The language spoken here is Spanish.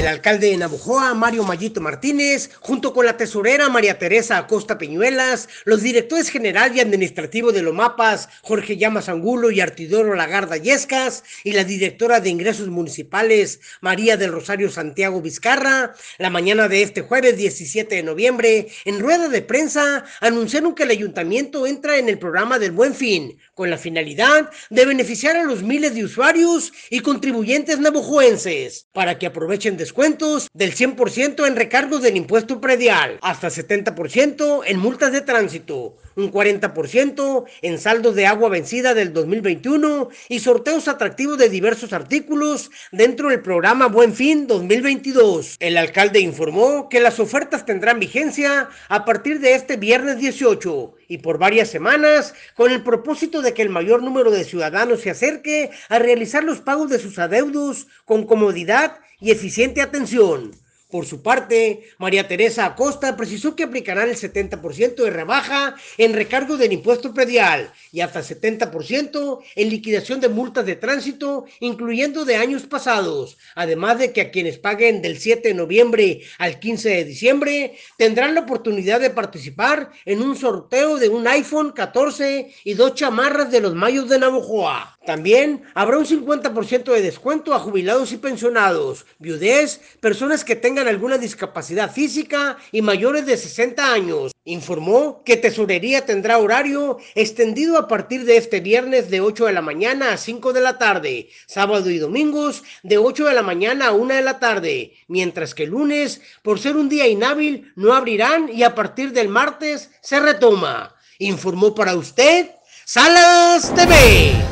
El alcalde de Navojoa, Mario Mayito Martínez, junto con la tesorera María Teresa Acosta Peñuelas, los directores general y administrativo de Lomapas, Jorge Llamas Angulo y Artidoro Lagarda Yescas, y la directora de ingresos municipales, María del Rosario Santiago Vizcarra, la mañana de este jueves 17 de noviembre, en rueda de prensa, anunciaron que el ayuntamiento entra en el programa del Buen Fin, con la finalidad de beneficiar a los miles de usuarios y contribuyentes navojoenses, para que aprovechen de descuentos del 100% en recargos del impuesto predial, hasta 70% en multas de tránsito un 40% en saldos de agua vencida del 2021 y sorteos atractivos de diversos artículos dentro del programa Buen Fin 2022. El alcalde informó que las ofertas tendrán vigencia a partir de este viernes 18 y por varias semanas con el propósito de que el mayor número de ciudadanos se acerque a realizar los pagos de sus adeudos con comodidad y eficiente atención. Por su parte, María Teresa Acosta precisó que aplicarán el 70% de rebaja en recargo del impuesto predial y hasta 70% en liquidación de multas de tránsito, incluyendo de años pasados, además de que a quienes paguen del 7 de noviembre al 15 de diciembre tendrán la oportunidad de participar en un sorteo de un iPhone 14 y dos chamarras de los mayos de Navojoa. También habrá un 50% de descuento a jubilados y pensionados, viudez, personas que tengan alguna discapacidad física y mayores de 60 años. Informó que Tesorería tendrá horario extendido a partir de este viernes de 8 de la mañana a 5 de la tarde, sábado y domingos de 8 de la mañana a 1 de la tarde, mientras que el lunes, por ser un día inhábil, no abrirán y a partir del martes se retoma. Informó para usted Salas TV.